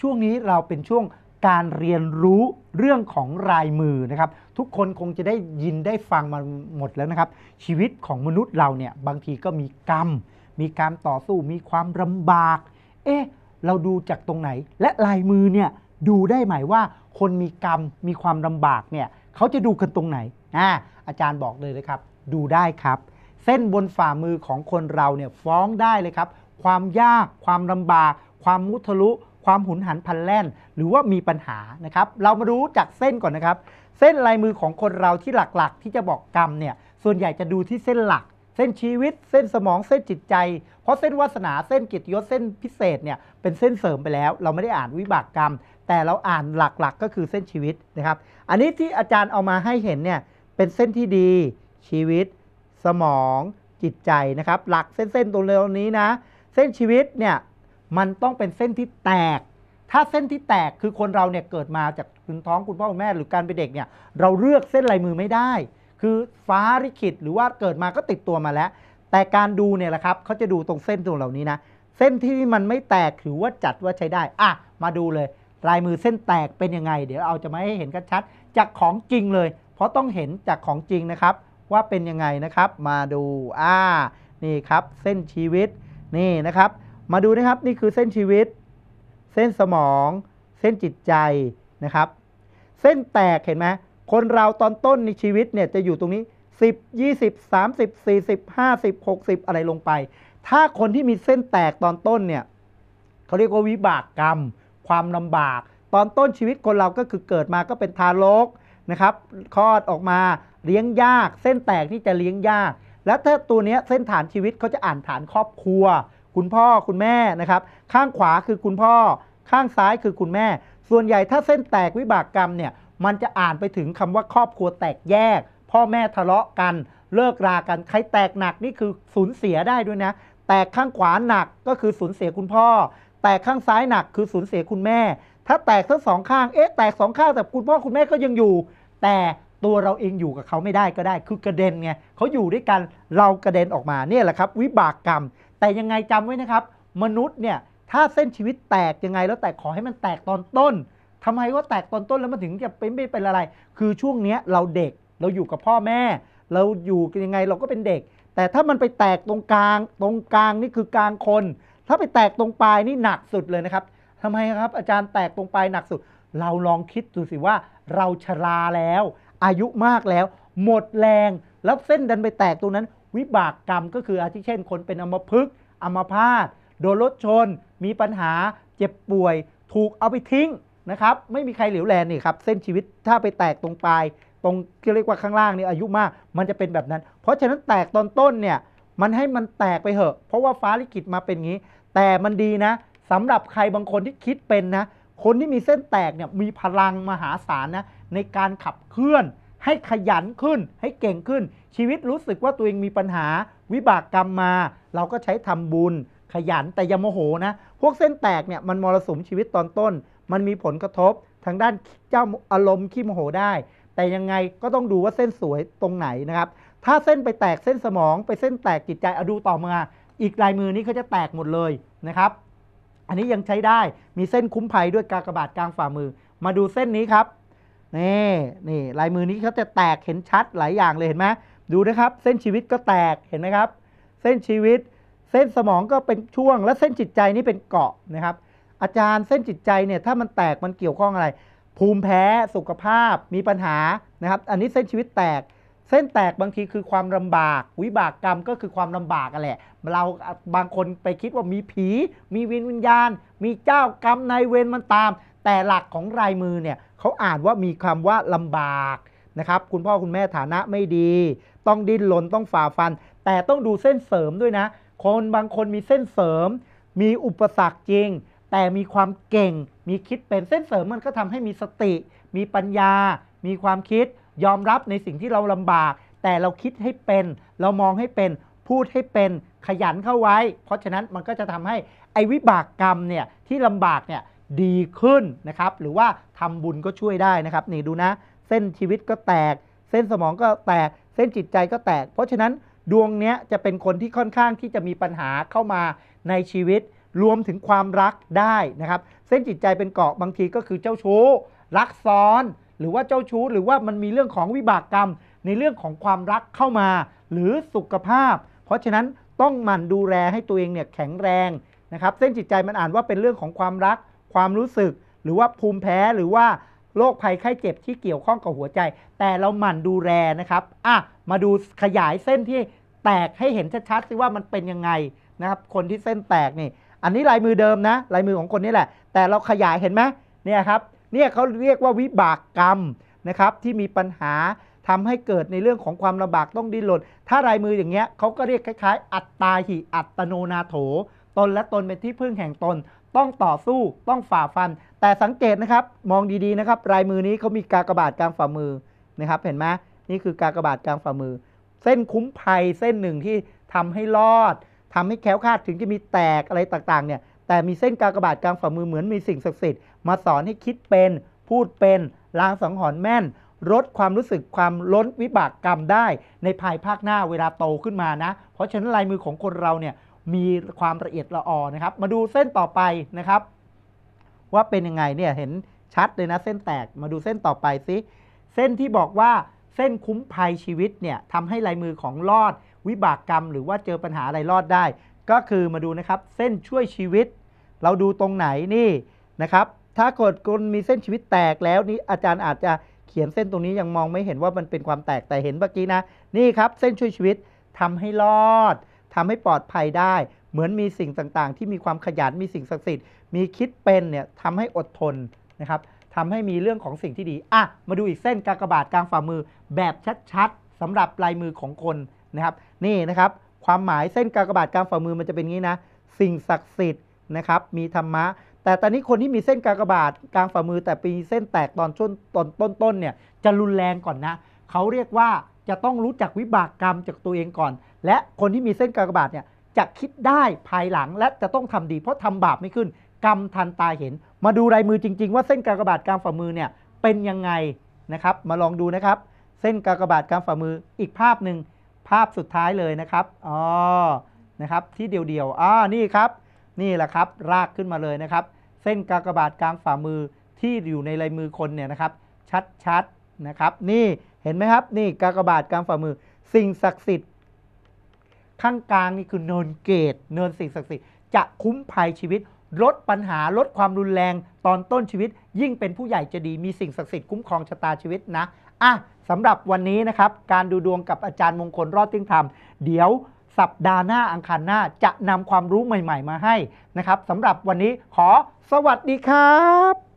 ช่วงนี้เราเป็นช่วงการเรียนรู้เรื่องของลายมือนะครับทุกคนคงจะได้ยินได้ฟังมาหมดแล้วนะครับชีวิตของมนุษย์เราเนี่ยบางทีก็มีกรรมมีการต่อสู้มีความลำบาก เอ๊ะเราดูจากตรงไหนและลายมือเนี่ยดูได้ไหมว่าคนมีกรรมมีความลำบากเนี่ยเขาจะดูกันตรงไหนอ่าอาจารย์บอกเลยนะครับ ดูได้ครับ เส้นบนฝ่ามือของคนเราเนี่ยฟ้องได้เลยครับ ความยากความลำบากความมุทะลุความหุนหันพันแล่นหรือว่ามีปัญหานะครับ เรามารู้จากเส้นก่อนนะครับ เส้นลายมือของคนเราที่หลักๆ ที่จะบอกกรรมเนี่ย ส่วนใหญ่จะดูที่เส้นหลัก เส้นชีวิต เส้นสมอง เส้นจิตใจ เพราะเส้นวาสนา เส้นกิจยศ เส้นพิเศษเนี่ย เป็นเส้นเสริมไปแล้ว เราไม่ได้อ่านวิบากกรรม แต่เราอ่านหลักๆก็คือเส้นชีวิตนะครับ อันนี้ที่อาจารย์เอามาให้เห็นเนี่ย เป็นเส้นที่ดี ชีวิต สมอง จิตใจนะครับ หลักเส้นๆตรงเรอวนี้นะ เส้นชีวิตเนี่ยมันต้องเป็นเส้นที่แตก ถ้าเส้นที่แตกคือคนเราเนี่ยเกิดมาจากคุณท้องคุณพ่อคุณแม่ หรือการเป็นเด็กเนี่ย เราเลือกเส้นลายมือไม่ได้ คือฟ้าริขิตหรือว่าเกิดมาก็ติดตัวมาแล้ว แต่การดูเนี่ยแหละครับเขาจะดูตรงเส้นตรงเหล่านี้นะ เส้นที่มันไม่แตกถือว่าจัดว่าใช้ได้ อ่ะมาดูเลยลายมือเส้นแตกเป็นยังไง เดี๋ยวเอาจะมาให้เห็นกันชัดจากของจริงเลย เพราะต้องเห็นจากของจริงนะครับ ว่าเป็นยังไงนะครับ มาดูอ่านี่ครับ เส้นชีวิตนี่นะครับมาดู นะครับนี่คือเส้นชีวิต เส้นสมอง เส้นจิตใจนะครับ เส้นแตกเห็นไหมคนเราตอนต้นในชีวิตเนี่ยจะอยู่ตรงนี้ 10 20 30 40 50 60 อะไรลงไป ถ้าคนที่มีเส้นแตกตอนต้นเนี่ยเขาเรียกว่าวิบากกรรม ความลำบาก ตอนต้นชีวิตคนเราก็คือเกิดมาก็เป็นทารกนะครับคลอดออกมาเลี้ยงยาก เส้นแตกที่จะเลี้ยงยาก และถ้าตัวนี้เส้นฐานชีวิตเขาจะอ่านฐานครอบครัวคุณพ่อคุณแม่นะครับ ข้างขวาคือคุณพ่อ ข้างซ้ายคือคุณแม่ ส่วนใหญ่ถ้าเส้นแตกวิบากกรรมเนี่ย มันจะอ่านไปถึงคำว่าครอบครัวแตกแยก พ่อแม่ทะเลาะกันเลิกรากันใครแตกหนักนี่คือสูญเสียได้ด้วยนะ แตก ข้างขวาหนักก็คือสูญเสียคุณพ่อ แตก ข้างซ้ายหนักคือสูญเสียคุณแม่ ถ้าแตกทั้งสองข้าง เอ๊ะแตกสองข้างแต่คุณพ่อคุณแม่ก็ยังอยู่ แต่ตัวเราเองอยู่กับเขาไม่ได้ก็ได้ คือกระเด็นไงเขาอยู่ด้วยกันเรากระเด็นออกมา เนี่ยแหละครับวิบากกรรมแต่ยังไงจำไว้นะครับ มนุษย์เนี่ย ถ้าเส้นชีวิตแตกยังไงแล้วแตกขอให้มันแตกตอนต้น ทำไมว่าแตกตอนต้นแล้วมันถึงจะเป็นไม่เป็นอะไร คือช่วงเนี้ยเราเด็กเราอยู่กับพ่อแม่ เราอยู่กันยังไงเราก็เป็นเด็ก แต่ถ้ามันไปแตกตรงกลางตรงกลางนี่คือกลางคน ถ้าไปแตกตรงปลายนี่หนักสุดเลยนะครับทำไมครับอาจารย์แตกตรงปลายหนักสุด เราลองคิดดูสิว่าเราชราแล้ว อายุมากแล้ว หมดแรงแล้วเส้นดันไปแตกตรงนั้นวิบากกรรมก็คืออาทิเช่นคนเป็นอมพึกอมพาตโดนรถชน มีปัญหาเจ็บป่วยถูกเอาไปทิ้งนะครับไม่มีใครเหลียวแลนี่ครับเส้นชีวิตถ้าไปแตกตรงปลายตรงที่เรียกว่าข้างล่างนี่อายุมาก มันจะเป็นแบบนั้น เพราะฉะนั้นแตกตอนต้นเนี่ยมันให้มันแตกไปเหอะ เพราะว่าฟ้าลิขิตมาเป็นงี้ แต่มันดีนะสำหรับใครบางคนที่คิดเป็นนะคนที่มีเส้นแตกเนี่ยมีพลังมหาศาลนะในการขับเคลื่อนให้ขยันขึ้นให้เก่งขึ้น ชีวิตรู้สึกว่าตัวเองมีปัญหาวิบากกรรมมา เราก็ใช้ทำบุญขยันแต่อย่าโมโหนะ พวกเส้นแตกเนี่ยมันมรสุมชีวิตตอนต้น มันมีผลกระทบทางด้านเจ้าอารมณ์ขี้โมโหได้ แต่ยังไงก็ต้องดูว่าเส้นสวยตรงไหนนะครับ ถ้าเส้นไปแตกเส้นสมอง ไปเส้นแตกจิตใจเอาดูต่อมาอีกลายมือนี้เขาจะแตกหมดเลยนะครับ อันนี้ยังใช้ได้มีเส้นคุ้มภัยด้วยกากบาดกลางฝ่ามือ มาดูเส้นนี้ครับนี่นี่ ลายมือนี้เขาจะแตกเห็นชัดหลายอย่างเลย เห็นไหมดูนะครับเส้นชีวิตก็แตกเห็นไหมครับ เส้นชีวิต เส้นสมองก็เป็นช่วงและเส้นจิตใจนี่เป็นเกาะนะครับอาจารย์เส้นจิตใจเนี่ยถ้ามันแตกมันเกี่ยวข้องอะไร ภูมิแพ้สุขภาพ มีปัญหานะครับอันนี้เส้นชีวิตแตก เส้นแตกบางทีคือความลำบาก วิบากกรรมก็คือความลำบากกันแหละเราบางคนไปคิดว่ามีผี มีวิญญาณ มีเจ้ากรรมนายเวรมันตามแต่หลักของรายมือเนี่ยเขาอ่านว่ามีคำว่าลำบากนะครับคุณพ่อคุณแม่ฐานะไม่ดี ต้องดิ้นรนต้องฝ่าฟัน แต่ต้องดูเส้นเสริมด้วยนะ คนบางคนมีเส้นเสริม มีอุปสรรคจริง แต่มีความเก่งมีคิดเป็นเส้นเสริมมันก็ทำให้มีสติ มีปัญญา มีความคิดยอมรับในสิ่งที่เราลำบาก แต่เราคิดให้เป็น เรามองให้เป็นพูดให้เป็นขยันเข้าไว้ เพราะฉะนั้นมันก็จะทำให้ไอ้วิบากกรรมเนี่ยที่ลำบากเนี่ยดีขึ้นนะครับ หรือว่าทำบุญก็ช่วยได้นะครับ นี่ดูนะ เส้นชีวิตก็แตก เส้นสมองก็แตก เส้นจิตใจก็แตก เพราะฉะนั้นดวงเนี้ยจะเป็นคนที่ค่อนข้างที่จะมีปัญหาเข้ามาในชีวิต รวมถึงความรักได้นะครับ เส้นจิตใจเป็นเกาะบางทีก็คือเจ้าชู้ รักซ้อน หรือว่าเจ้าชู้ หรือว่ามันมีเรื่องของวิบากกรรมในเรื่องของความรักเข้ามา หรือสุขภาพ เพราะฉะนั้นต้องหมั่นดูแลให้ตัวเองเนี่ยแข็งแรงนะครับ เส้นจิตใจมันอ่านว่าเป็นเรื่องของความรักความรู้สึกหรือว่าภูมิแพ้หรือว่าโรคภัยไข้เจ็บ ที่เกี่ยวข้องกับหัวใจ แต่เราหมั่นดูแลนะครับอ่ะมาดูขยายเส้นที่แตกให้เห็นชัดๆซิว่ามันเป็นยังไงนะครับ คนที่เส้นแตกนี่อันนี้ลายมือเดิมนะลายมือของคนนี่แหละ แต่เราขยายเห็นไหมเนี่ยครับเนี่ยเขาเรียกว่าวิบากกรรมนะครับที่มีปัญหาทำให้เกิดในเรื่องของความลำบากต้องดิ้นรนถ้าลายมืออย่างเงี้ยเขาก็เรียกคล้าย ๆ อัตตาหิอัตโนนาโถตนและตนเป็นที่พึ่งแห่งตนต้องต่อสู้ต้องฝ่าฟัน แต่สังเกตนะครับมองดีๆนะครับลายมือนี้เขามีกากบาดกลางฝ่ามือนะครับ เห็นไหมนี่คือกากบาดกลางฝ่ามือ เส้นคุ้มภัยเส้นหนึ่งที่ทำให้รอด ทำให้แข็งลาด ถึงจะมีแตกอะไรต่างๆเนี่ยแต่มีเส้นกากบาดกลางฝ่ามือเหมือนมีสิ่งศักดิ์สิทธิ์มาสอนให้คิดเป็นพูดเป็นลางสังหรณ์แม่นลดความรู้สึกความล้นวิบากกรรมได้ในภายภาคหน้าเวลาโตขึ้นมานะเพราะฉะนั้นลายมือของคนเราเนี่ยมีความละเอียดละออนะครับ มาดูเส้นต่อไปนะครับ ว่าเป็นยังไงเนี่ยเห็นชัดเลยนะ เส้นแตกมาดูเส้นต่อไปสิเส้นที่บอกว่าเส้นคุ้มภัยชีวิต เนี่ยทำให้ลายมือของรอด วิบากกรรมหรือว่าเจอปัญหาอะไรรอดได้ ก็คือมาดูนะครับเส้นช่วยชีวิต เราดูตรงไหนนี่นะครับ ถ้าเกิดคลมีเส้นชีวิตแตกแล้วนี่อาจารย์อาจจะเขียนเส้นตรงนี้ยังมองไม่เห็นว่ามันเป็นความแตกแต่เห็นเมื่อกี้นะ นี่ครับ เส้นช่วยชีวิตทำให้รอดทำให้ปลอดภัยได้เหมือนมีสิ่งต่างๆ ที่มีความขยันมีสิ่งศักดิ์สิทธิ์มีคิดเป็นเนี่ยทำให้อดทนนะครับทำให้มีเรื่องของสิ่งที่ดีอ่ะมาดูอีกเส้นกากบาทกลางฝ่ามือ แบบชัดๆ สำหรับลายมือของคนนะครับนี่นะครับความหมายเส้นกากบาทกลางฝ่ามือมันจะเป็นงี้นะ สิ่งศักดิ์สิทธิ์นะครับมีธรรมะแต่ตอนนี้คนที่มีเส้นกากบาทกลางฝ่ามือ แต่ปีเส้นแตกตอนช่วงตอนต้นๆเนี่ยจะรุนแรงก่อนนะเขาเรียกว่าจะต้องรู้จักวิบากกรรมจากตัวเองก่อนและคนที่มีเส้นกากบาทเนี่ยจะคิดได้ภายหลังและจะต้องทำดีเพราะทำบาปไม่ขึ้นกรรมทันตาเห็น มาดูลายมือจริงๆ ว่าเส้นกากบาทกลางฝ่ามือเนี่ยเป็นยังไงนะครับ มาลองดูนะครับ เส้นกากบาทกลางฝ่ามืออีกภาพหนึ่งภาพสุดท้ายเลยนะครับอ๋อนะครับที่เดียวๆอ๋อนี่ครับนี่แหละครับรากขึ้นมาเลยนะครับ เส้นกากบาทกลางฝ่ามือที่อยู่ในลายมือคนเนี่ยนะครับ ชัดๆนะครับ นี่เห็นไหมครับ นี่กากบาทกลางฝ่ามือสิ่งศักดิ์สิทธิ์ข้างกลางนี่คือเนินเกตเนินสิ่งศักดิ์สิทธิ์จะคุ้มภัยชีวิต ลดปัญหาลดความรุนแรงตอนต้นชีวิตยิ่งเป็นผู้ใหญ่จะดีมีสิ่งศักดิ์สิทธิ์คุ้มครองชะตาชีวิตนะ อ่ะสำหรับวันนี้นะครับ การดูดวงกับอาจารย์มงคลรอดติ้งธรรม เดี๋ยวสัปดาห์หน้าอังคารหน้าจะนำความรู้ใหม่ๆ มาให้นะครับสำหรับวันนี้ขอ สวัสดีครับ